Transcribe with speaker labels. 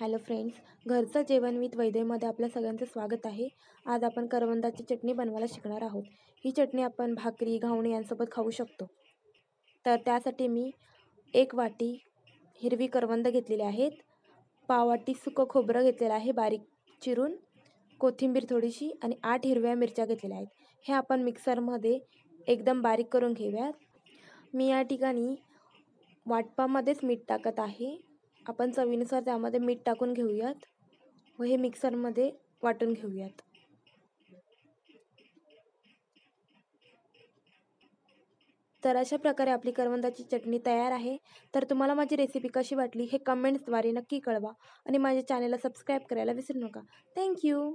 Speaker 1: hello friends घरचं जेवण with वैदेमध्ये आपल्या सगळ्यांचं स्वागत आहे आज आपण करवंदाची चटणी बनवायला शिकणार आहोत ही चटणी आपण भाकरी घावणे यांसोबत खाऊ शकतो तर त्यासाठी मी एक वाटी हिरवी करवंद घेतलेली आहेत वाटी सुकं खोबरं घेतलेलं आहे बारीक चिरून कोथिंबीर थोडीशी आणि आठ हिरव्या मिरच्या घेतलेल्या आहेत हे आपण मिक्सरमध्ये एकदम बारीक करून घेऊयात मी या ठिकाणी वाटपामध्येच मीठ टाकत आहे आपण चवीनुसार त्यामध्ये मीठ टाकून घेऊयात व हे मिक्सरमध्ये वाटून घेऊयात तर अशा प्रकारे आपली करवंदाची चटणी तयार आहे तर तुम्हाला माझी रेसिपी कशी वाटली हे कमेंट्सद्वारे नक्की कळवा आणि माझ्या चॅनलला सबस्क्राईब करायला विसरू नका थँक्यू